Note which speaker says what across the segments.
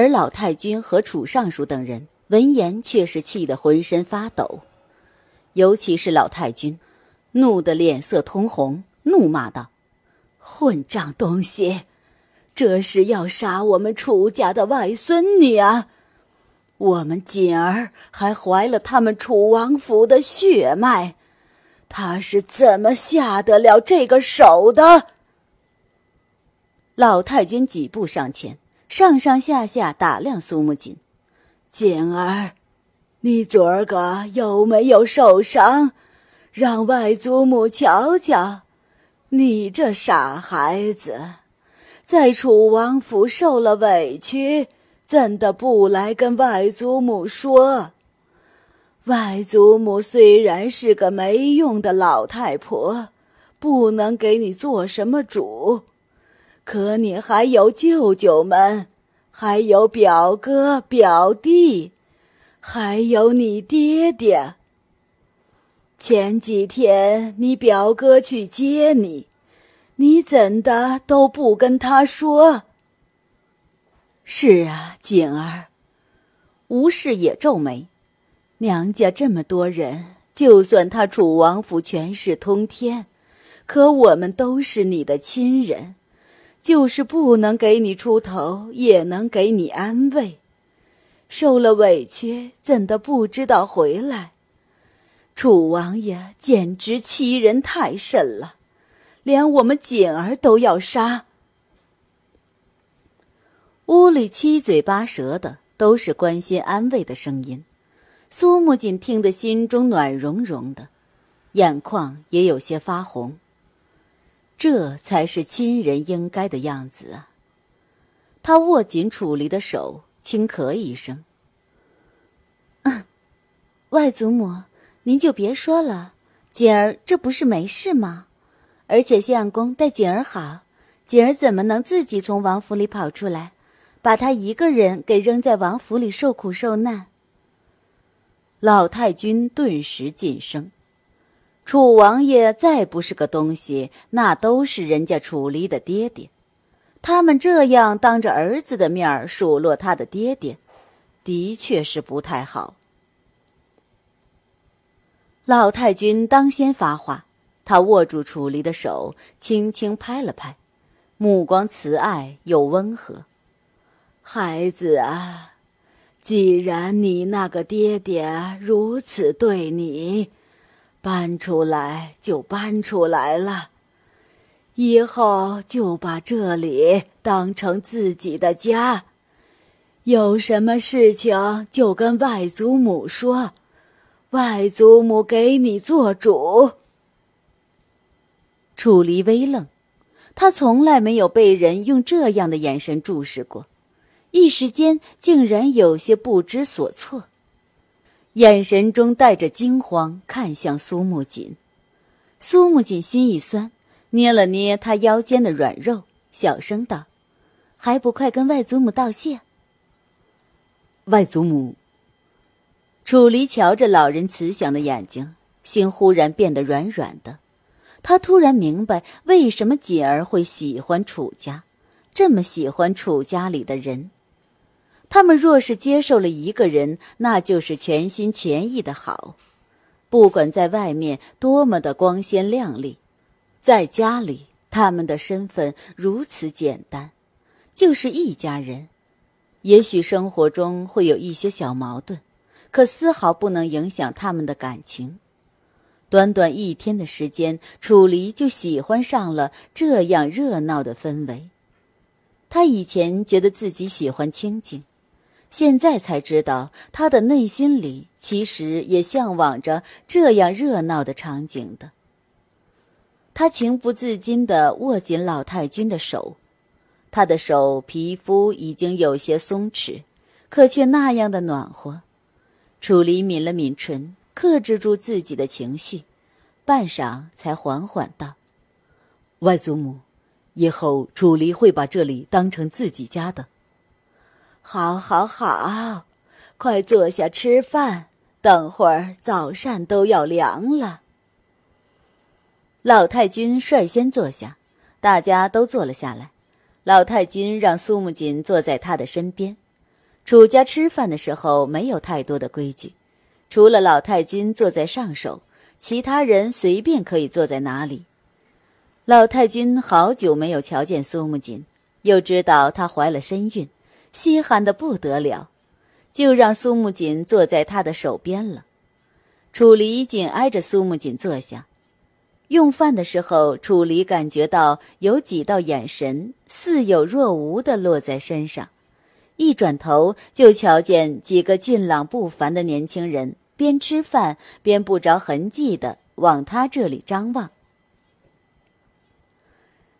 Speaker 1: 而老太君和楚尚书等人闻言却是气得浑身发抖，尤其是老太君，怒得脸色通红，怒骂道：“混账东西，这是要杀我们楚家的外孙女啊！我们锦儿还怀了他们楚王府的血脉，他是怎么下得了这个手的？”老太君几步上前。上上下下打量苏慕锦，锦儿，你昨儿个有没有受伤？让外祖母瞧瞧。你这傻孩子，在楚王府受了委屈，怎的不来跟外祖母说？外祖母虽然是个没用的老太婆，不能给你做什么主。可你还有舅舅们，还有表哥表弟，还有你爹爹。前几天你表哥去接你，你怎的都不跟他说？是啊，锦儿，吴氏也皱眉。娘家这么多人，就算他楚王府权势通天，可我们都是你的亲人。就是不能给你出头，也能给你安慰。受了委屈，怎的不知道回来？楚王爷简直欺人太甚了，连我们锦儿都要杀。屋里七嘴八舌的都是关心安慰的声音，苏慕锦听得心中暖融融的，眼眶也有些发红。这才是亲人应该的样子啊！他握紧楚离的手，轻咳一声：“外祖母，您就别说了。锦儿这不是没事吗？而且相公待锦儿好，锦儿怎么能自己从王府里跑出来，把他一个人给扔在王府里受苦受难？”老太君顿时噤声。楚王爷再不是个东西，那都是人家楚离的爹爹。他们这样当着儿子的面数落他的爹爹，的确是不太好。老太君当先发话，他握住楚离的手，轻轻拍了拍，目光慈爱又温和：“孩子啊，既然你那个爹爹如此对你……”搬出来就搬出来了，以后就把这里当成自己的家。有什么事情就跟外祖母说，外祖母给你做主。楚离微愣，他从来没有被人用这样的眼神注视过，一时间竟然有些不知所措。眼神中带着惊慌，看向苏木锦。苏木锦心一酸，捏了捏他腰间的软肉，小声道：“还不快跟外祖母道谢。”外祖母。楚离瞧着老人慈祥的眼睛，心忽然变得软软的。他突然明白，为什么锦儿会喜欢楚家，这么喜欢楚家里的人。他们若是接受了一个人，那就是全心全意的好，不管在外面多么的光鲜亮丽，在家里他们的身份如此简单，就是一家人。也许生活中会有一些小矛盾，可丝毫不能影响他们的感情。短短一天的时间，楚离就喜欢上了这样热闹的氛围。他以前觉得自己喜欢清静。现在才知道，他的内心里其实也向往着这样热闹的场景的。他情不自禁的握紧老太君的手，他的手皮肤已经有些松弛，可却那样的暖和。楚离抿了抿唇，克制住自己的情绪，半晌才缓缓道：“外祖母，以后楚离会把这里当成自己家的。”好好好，快坐下吃饭。等会儿早膳都要凉了。老太君率先坐下，大家都坐了下来。老太君让苏木槿坐在他的身边。楚家吃饭的时候没有太多的规矩，除了老太君坐在上首，其他人随便可以坐在哪里。老太君好久没有瞧见苏木槿，又知道她怀了身孕。稀罕的不得了，就让苏木槿坐在他的手边了。楚离紧挨着苏木槿坐下，用饭的时候，楚离感觉到有几道眼神似有若无的落在身上，一转头就瞧见几个俊朗不凡的年轻人边吃饭边不着痕迹的往他这里张望。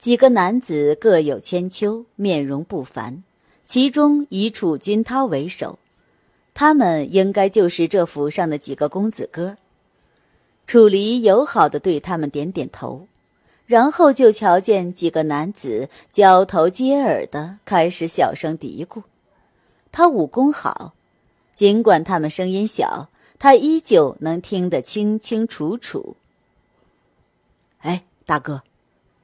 Speaker 1: 几个男子各有千秋，面容不凡。其中以楚君涛为首，他们应该就是这府上的几个公子哥。楚离友好的对他们点点头，然后就瞧见几个男子交头接耳的开始小声嘀咕。他武功好，尽管他们声音小，他依旧能听得清清楚楚。哎，大哥，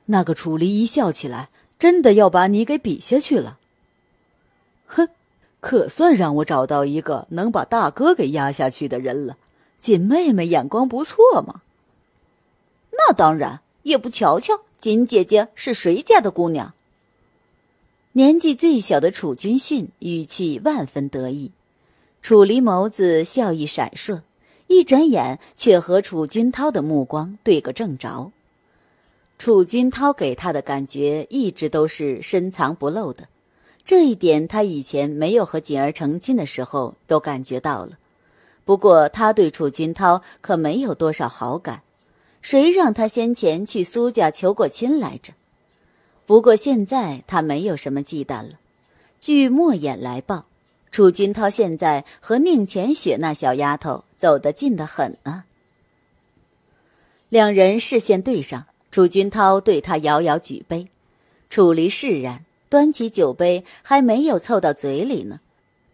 Speaker 1: 那个楚离一笑起来，真的要把你给比下去了。哼，可算让我找到一个能把大哥给压下去的人了。锦妹妹眼光不错嘛。那当然，也不瞧瞧锦姐姐是谁家的姑娘。年纪最小的楚君训语气万分得意。楚离眸子笑意闪烁，一转眼却和楚君涛的目光对个正着。楚君涛给他的感觉一直都是深藏不露的。这一点，他以前没有和锦儿成亲的时候都感觉到了。不过他对楚君涛可没有多少好感，谁让他先前去苏家求过亲来着？不过现在他没有什么忌惮了。据莫言来报，楚君涛现在和宁浅雪那小丫头走得近得很呢。两人视线对上，楚君涛对他遥遥举杯，楚离释然。端起酒杯，还没有凑到嘴里呢，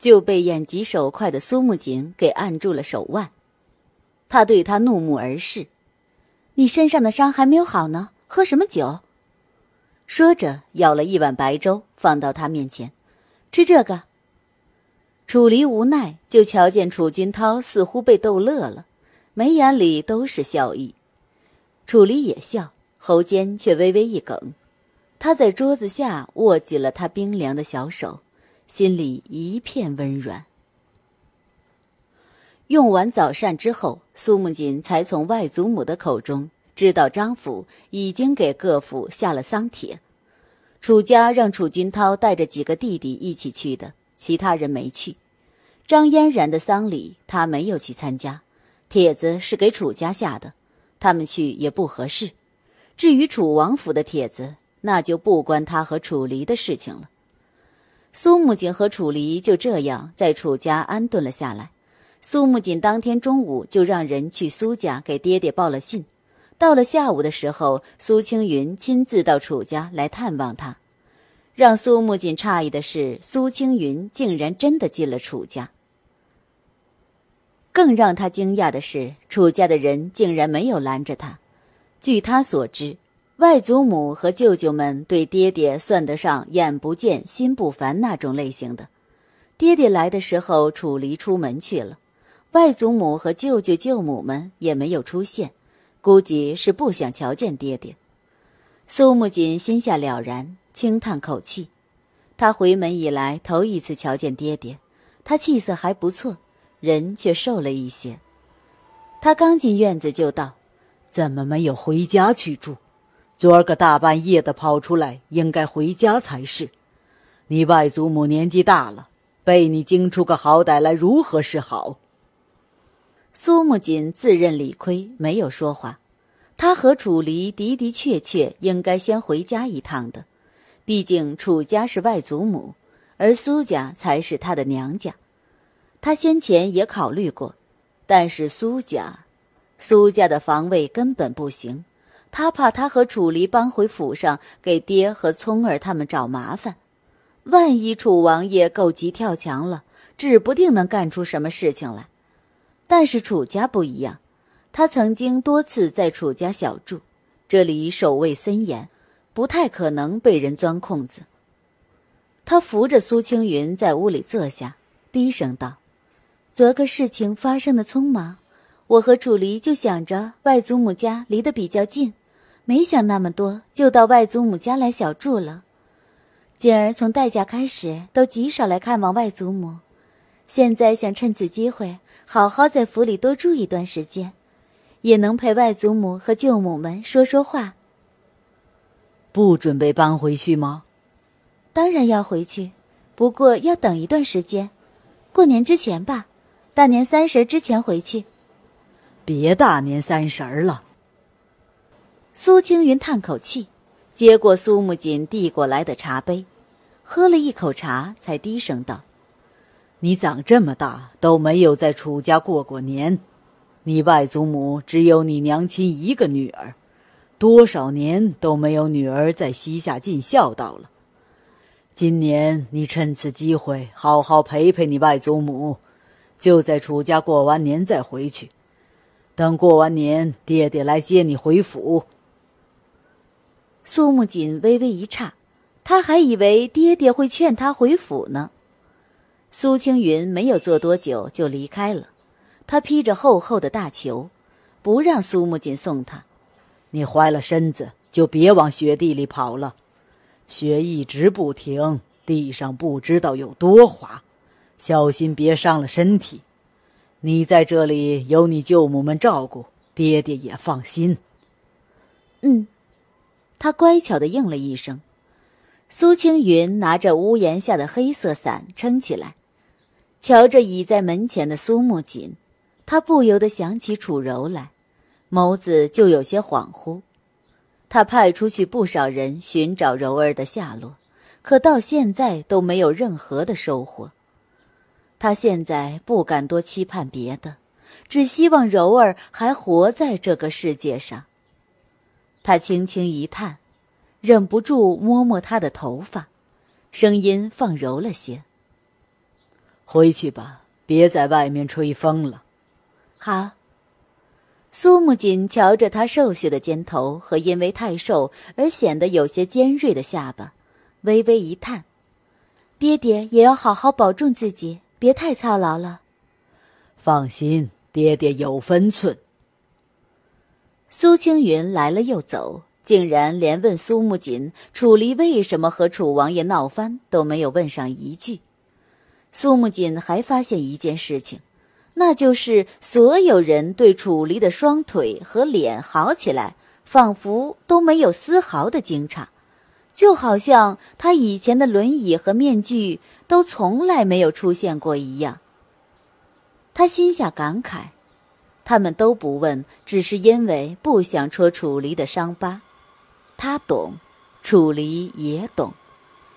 Speaker 1: 就被眼疾手快的苏木槿给按住了手腕。他对他怒目而视：“你身上的伤还没有好呢，喝什么酒？”说着，舀了一碗白粥放到他面前：“吃这个。”楚离无奈，就瞧见楚君涛似乎被逗乐了，眉眼里都是笑意。楚离也笑，喉间却微微一梗。他在桌子下握紧了他冰凉的小手，心里一片温软。用完早膳之后，苏木槿才从外祖母的口中知道，张府已经给各府下了丧帖。楚家让楚君涛带着几个弟弟一起去的，其他人没去。张嫣然的丧礼他没有去参加，帖子是给楚家下的，他们去也不合适。至于楚王府的帖子，那就不关他和楚离的事情了。苏木槿和楚离就这样在楚家安顿了下来。苏木槿当天中午就让人去苏家给爹爹报了信。到了下午的时候，苏青云亲自到楚家来探望他。让苏木槿诧异的是，苏青云竟然真的进了楚家。更让他惊讶的是，楚家的人竟然没有拦着他。据他所知。外祖母和舅舅们对爹爹算得上眼不见心不烦那种类型的。爹爹来的时候，楚离出门去了，外祖母和舅舅、舅母们也没有出现，估计是不想瞧见爹爹。苏慕锦心下了然，轻叹口气。他回门以来头一次瞧见爹爹，他气色还不错，人却瘦了一些。他刚进院子就道：“怎么没有回家去住？”昨儿个大半夜的跑出来，应该回家才是。你外祖母年纪大了，被你惊出个好歹来，如何是好？苏木槿自认理亏，没有说话。他和楚离的的确确应该先回家一趟的，毕竟楚家是外祖母，而苏家才是他的娘家。他先前也考虑过，但是苏家，苏家的防卫根本不行。他怕他和楚离搬回府上，给爹和聪儿他们找麻烦。万一楚王爷够急跳墙了，指不定能干出什么事情来。但是楚家不一样，他曾经多次在楚家小住，这里守卫森严，不太可能被人钻空子。他扶着苏青云在屋里坐下，低声道：“昨个事情发生的匆忙，我和楚离就想着外祖母家离得比较近。”没想那么多，就到外祖母家来小住了。锦儿从待嫁开始都极少来看望外祖母，现在想趁此机会好好在府里多住一段时间，也能陪外祖母和舅母们说说话。不准备搬回去吗？当然要回去，不过要等一段时间，过年之前吧，大年三十之前回去。别大年三十了。苏青云叹口气，接过苏木锦递过来的茶杯，喝了一口茶，才低声道：“你长这么大都没有在楚家过过年，你外祖母只有你娘亲一个女儿，多少年都没有女儿在膝下尽孝道了。今年你趁此机会好好陪陪你外祖母，就在楚家过完年再回去。等过完年，爹爹来接你回府。”苏木槿微微一颤，他还以为爹爹会劝他回府呢。苏青云没有坐多久就离开了，他披着厚厚的大裘，不让苏木槿送他。你坏了身子，就别往雪地里跑了。雪一直不停，地上不知道有多滑，小心别伤了身体。你在这里有你舅母们照顾，爹爹也放心。嗯。他乖巧的应了一声，苏青云拿着屋檐下的黑色伞撑起来，瞧着倚在门前的苏木槿，他不由得想起楚柔来，眸子就有些恍惚。他派出去不少人寻找柔儿的下落，可到现在都没有任何的收获。他现在不敢多期盼别的，只希望柔儿还活在这个世界上。他轻轻一叹，忍不住摸摸他的头发，声音放柔了些：“回去吧，别在外面吹风了。”“好。”苏木锦瞧着他瘦削的肩头和因为太瘦而显得有些尖锐的下巴，微微一叹：“爹爹也要好好保重自己，别太操劳了。”“放心，爹爹有分寸。”苏青云来了又走，竟然连问苏慕锦楚离为什么和楚王爷闹翻都没有问上一句。苏慕锦还发现一件事情，那就是所有人对楚离的双腿和脸好起来，仿佛都没有丝毫的惊诧，就好像他以前的轮椅和面具都从来没有出现过一样。他心下感慨。他们都不问，只是因为不想戳楚离的伤疤。他懂，楚离也懂。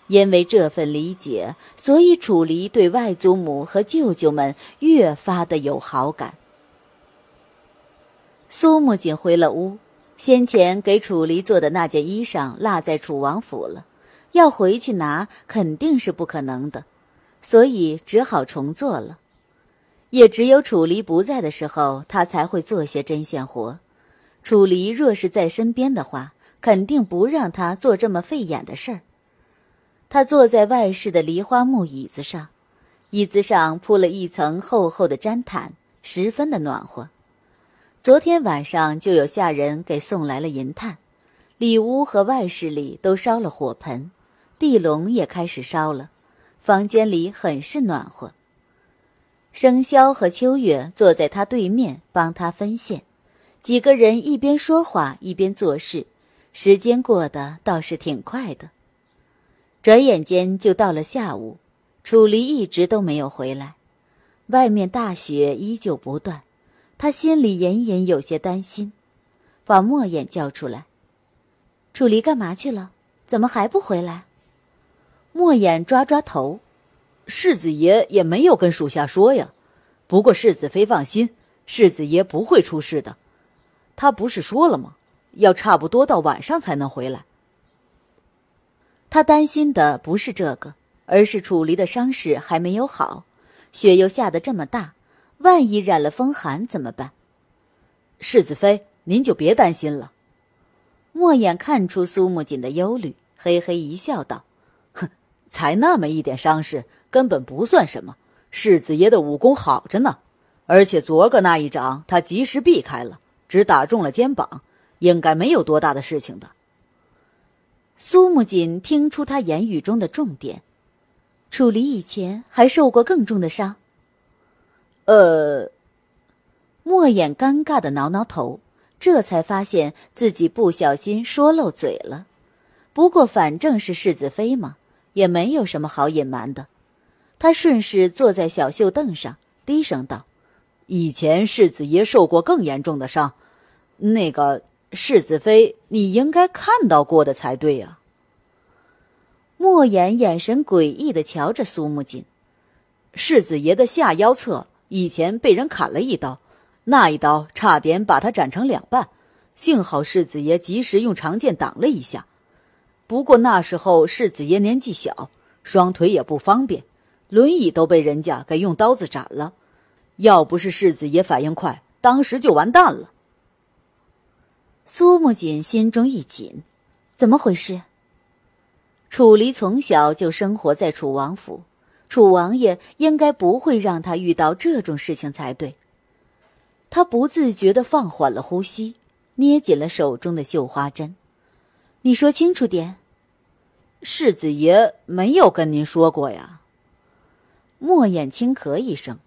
Speaker 1: 因为这份理解，所以楚离对外祖母和舅舅们越发的有好感。苏木槿回了屋，先前给楚离做的那件衣裳落在楚王府了，要回去拿肯定是不可能的，所以只好重做了。也只有楚离不在的时候，他才会做些针线活。楚离若是在身边的话，肯定不让他做这么费眼的事儿。他坐在外室的梨花木椅子上，椅子上铺了一层厚厚的毡毯，十分的暖和。昨天晚上就有下人给送来了银炭，里屋和外室里都烧了火盆，地笼也开始烧了，房间里很是暖和。生肖和秋月坐在他对面，帮他分线。几个人一边说话一边做事，时间过得倒是挺快的。转眼间就到了下午，楚离一直都没有回来。外面大雪依旧不断，他心里隐隐有些担心，把莫眼叫出来。楚离干嘛去了？怎么还不回来？莫眼抓抓头。世子爷也没有跟属下说呀，不过世子妃放心，世子爷不会出事的。他不是说了吗？要差不多到晚上才能回来。他担心的不是这个，而是楚离的伤势还没有好，雪又下得这么大，万一染了风寒怎么办？世子妃，您就别担心了。莫眼看出苏木槿的忧虑，嘿嘿一笑，道：“哼，才那么一点伤势。”根本不算什么，世子爷的武功好着呢，而且昨个那一掌他及时避开了，只打中了肩膀，应该没有多大的事情的。苏木槿听出他言语中的重点，楚离以前还受过更重的伤。呃，莫言尴尬的挠挠头，这才发现自己不小心说漏嘴了。不过反正是世子妃嘛，也没有什么好隐瞒的。他顺势坐在小绣凳上，低声道：“以前世子爷受过更严重的伤，那个世子妃，你应该看到过的才对呀。”莫言眼神诡异的瞧着苏慕锦，世子爷的下腰侧以前被人砍了一刀，那一刀差点把他斩成两半，幸好世子爷及时用长剑挡了一下。不过那时候世子爷年纪小，双腿也不方便。轮椅都被人家给用刀子斩了，要不是世子爷反应快，当时就完蛋了。苏木槿心中一紧，怎么回事？楚离从小就生活在楚王府，楚王爷应该不会让他遇到这种事情才对。他不自觉地放缓了呼吸，捏紧了手中的绣花针。你说清楚点，世子爷没有跟您说过呀？莫言轻咳一声，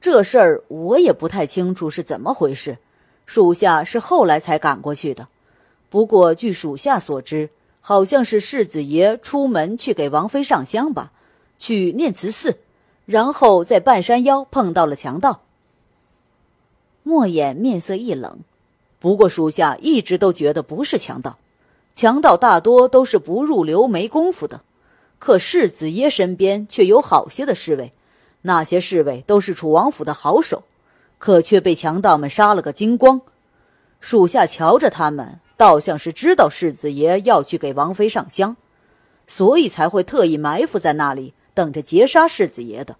Speaker 1: 这事儿我也不太清楚是怎么回事，属下是后来才赶过去的。不过据属下所知，好像是世子爷出门去给王妃上香吧，去念慈寺，然后在半山腰碰到了强盗。莫言面色一冷，不过属下一直都觉得不是强盗，强盗大多都是不入流、没功夫的。可世子爷身边却有好些的侍卫，那些侍卫都是楚王府的好手，可却被强盗们杀了个精光。属下瞧着他们，倒像是知道世子爷要去给王妃上香，所以才会特意埋伏在那里，等着劫杀世子爷的。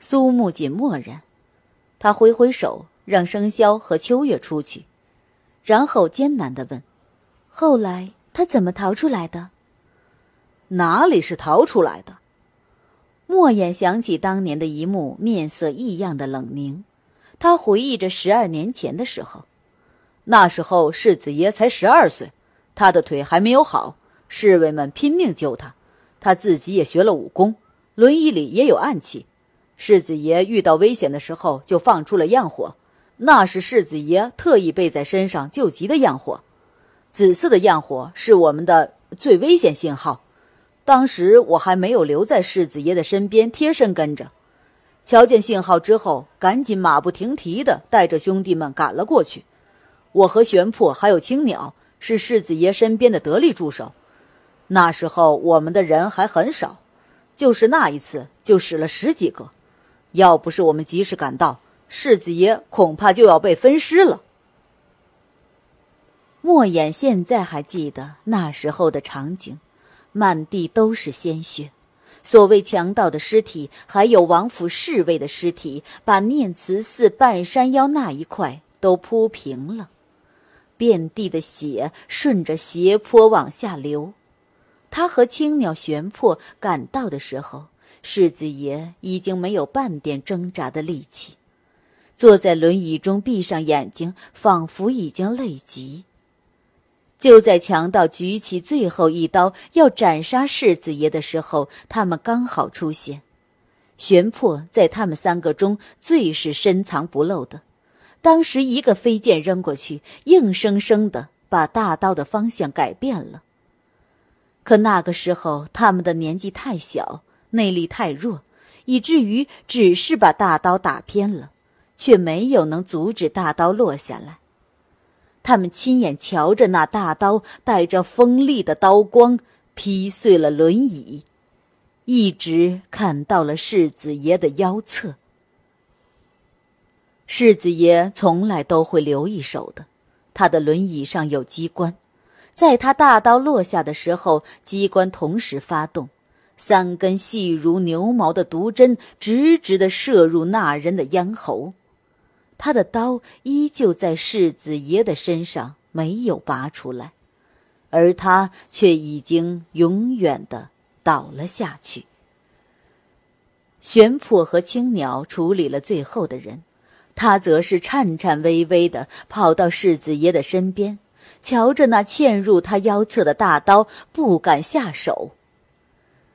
Speaker 1: 苏木槿默然，他挥挥手让生肖和秋月出去，然后艰难的问：“后来他怎么逃出来的？”哪里是逃出来的？莫言想起当年的一幕，面色异样的冷凝。他回忆着十二年前的时候，那时候世子爷才十二岁，他的腿还没有好。侍卫们拼命救他，他自己也学了武功，轮椅里也有暗器。世子爷遇到危险的时候就放出了焰火，那是世子爷特意备在身上救急的焰火。紫色的焰火是我们的最危险信号。当时我还没有留在世子爷的身边贴身跟着，瞧见信号之后，赶紧马不停蹄的带着兄弟们赶了过去。我和玄魄还有青鸟是世子爷身边的得力助手。那时候我们的人还很少，就是那一次就使了十几个。要不是我们及时赶到，世子爷恐怕就要被分尸了。莫言现在还记得那时候的场景。满地都是鲜血，所谓强盗的尸体，还有王府侍卫的尸体，把念慈寺半山腰那一块都铺平了。遍地的血顺着斜坡往下流。他和青鸟玄魄赶到的时候，世子爷已经没有半点挣扎的力气，坐在轮椅中闭上眼睛，仿佛已经累极。就在强盗举起最后一刀要斩杀世子爷的时候，他们刚好出现。玄魄在他们三个中最是深藏不露的，当时一个飞剑扔过去，硬生生的把大刀的方向改变了。可那个时候他们的年纪太小，内力太弱，以至于只是把大刀打偏了，却没有能阻止大刀落下来。他们亲眼瞧着那大刀带着锋利的刀光劈碎了轮椅，一直砍到了世子爷的腰侧。世子爷从来都会留一手的，他的轮椅上有机关，在他大刀落下的时候，机关同时发动，三根细如牛毛的毒针直直的射入那人的咽喉。他的刀依旧在世子爷的身上没有拔出来，而他却已经永远的倒了下去。玄魄和青鸟处理了最后的人，他则是颤颤巍巍的跑到世子爷的身边，瞧着那嵌入他腰侧的大刀，不敢下手。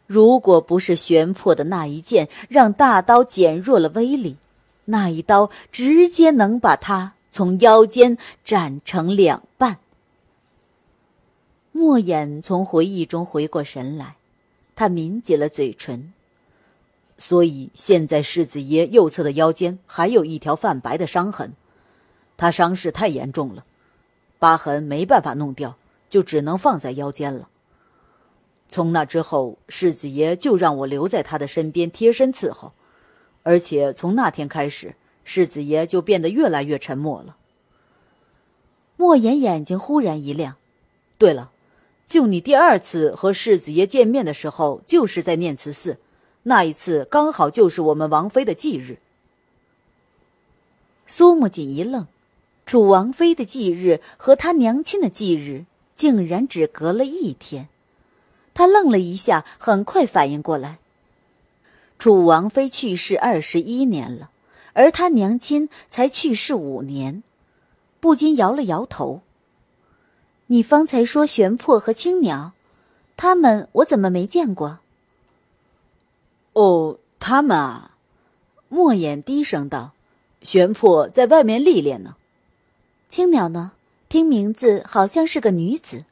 Speaker 1: 如果不是玄魄的那一剑让大刀减弱了威力。那一刀直接能把他从腰间斩成两半。莫言从回忆中回过神来，他抿紧了嘴唇。所以现在世子爷右侧的腰间还有一条泛白的伤痕，他伤势太严重了，疤痕没办法弄掉，就只能放在腰间了。从那之后，世子爷就让我留在他的身边，贴身伺候。而且从那天开始，世子爷就变得越来越沉默了。莫言眼睛忽然一亮：“对了，就你第二次和世子爷见面的时候，就是在念慈寺。那一次刚好就是我们王妃的忌日。”苏木槿一愣：“楚王妃的忌日和他娘亲的忌日竟然只隔了一天。”他愣了一下，很快反应过来。楚王妃去世二十一年了，而他娘亲才去世五年，不禁摇了摇头。你方才说玄魄和青鸟，他们我怎么没见过？哦，他们啊，莫言低声道：“玄魄在外面历练呢，青鸟呢？听名字好像是个女子。”